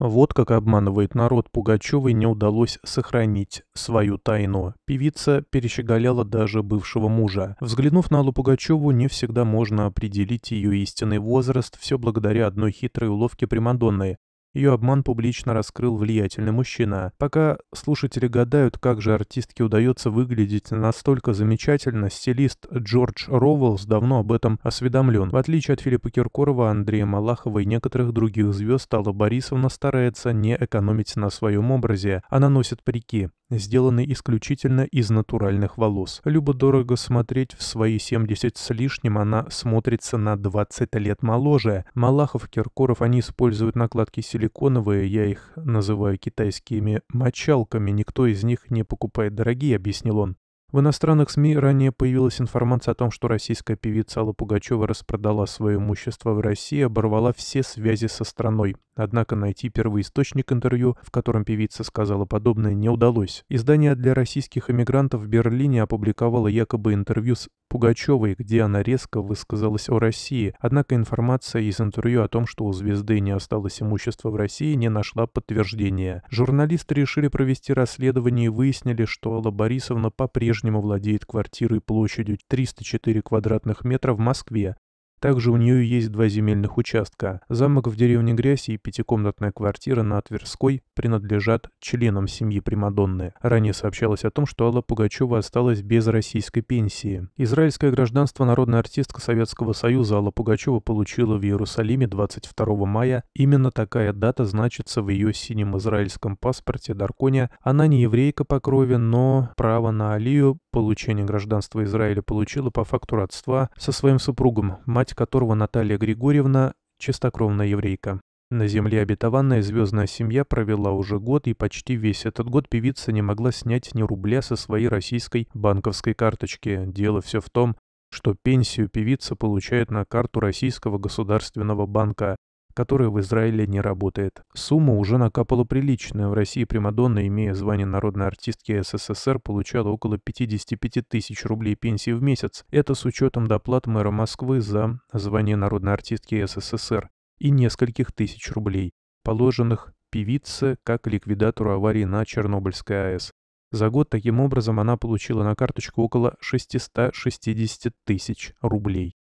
Вот как обманывает народ Пугачевой не удалось сохранить свою тайну. Певица перещеголяла даже бывшего мужа. Взглянув на Аллу Пугачеву, не всегда можно определить ее истинный возраст, все благодаря одной хитрой уловке Примадонны. Ее обман публично раскрыл влиятельный мужчина. Пока слушатели гадают, как же артистке удается выглядеть настолько замечательно, стилист Джордж Роуэллс давно об этом осведомлен. В отличие от Филиппа Киркорова, Андрея Малахова и некоторых других звезд, Алла Борисовна старается не экономить на своем образе. Она носит парики сделанный исключительно из натуральных волос. Любо дорого смотреть в свои 70 с лишним, она смотрится на 20 лет моложе. Малахов, Киркоров, они используют накладки силикона силиконовые, я их называю китайскими мочалками, никто из них не покупает дорогие, объяснил он. В иностранных СМИ ранее появилась информация о том, что российская певица Алла Пугачева распродала свое имущество в России оборвала все связи со страной. Однако найти первый источник интервью, в котором певица сказала подобное, не удалось. Издание для российских эмигрантов в Берлине опубликовало якобы интервью с Пугачевой, где она резко высказалась о России, однако информация из интервью о том, что у звезды не осталось имущества в России, не нашла подтверждения. Журналисты решили провести расследование и выяснили, что Алла Борисовна по-прежнему владеет квартирой площадью 304 квадратных метра в Москве, также у нее есть два земельных участка. Замок в деревне Грязи и пятикомнатная квартира на Тверской принадлежат членам семьи Примадонны. Ранее сообщалось о том, что Алла Пугачева осталась без российской пенсии. Израильское гражданство народная артистка Советского Союза Алла Пугачева получила в Иерусалиме 22 мая. Именно такая дата значится в ее синем израильском паспорте Дарконе. Она не еврейка по крови, но право на Алию получение гражданства Израиля получила по факту родства со своим супругом, мать мать которого Наталья Григорьевна – чистокровная еврейка. На земле обетованная звездная семья провела уже год, и почти весь этот год певица не могла снять ни рубля со своей российской банковской карточки. Дело все в том, что пенсию певица получает на карту Российского государственного банка которая в Израиле не работает. Сумма уже накапала приличная. В России Примадонна, имея звание народной артистки СССР, получала около 55 тысяч рублей пенсии в месяц. Это с учетом доплат мэра Москвы за звание народной артистки СССР и нескольких тысяч рублей, положенных певице как ликвидатору аварии на Чернобыльской АЭС. За год таким образом она получила на карточку около 660 тысяч рублей.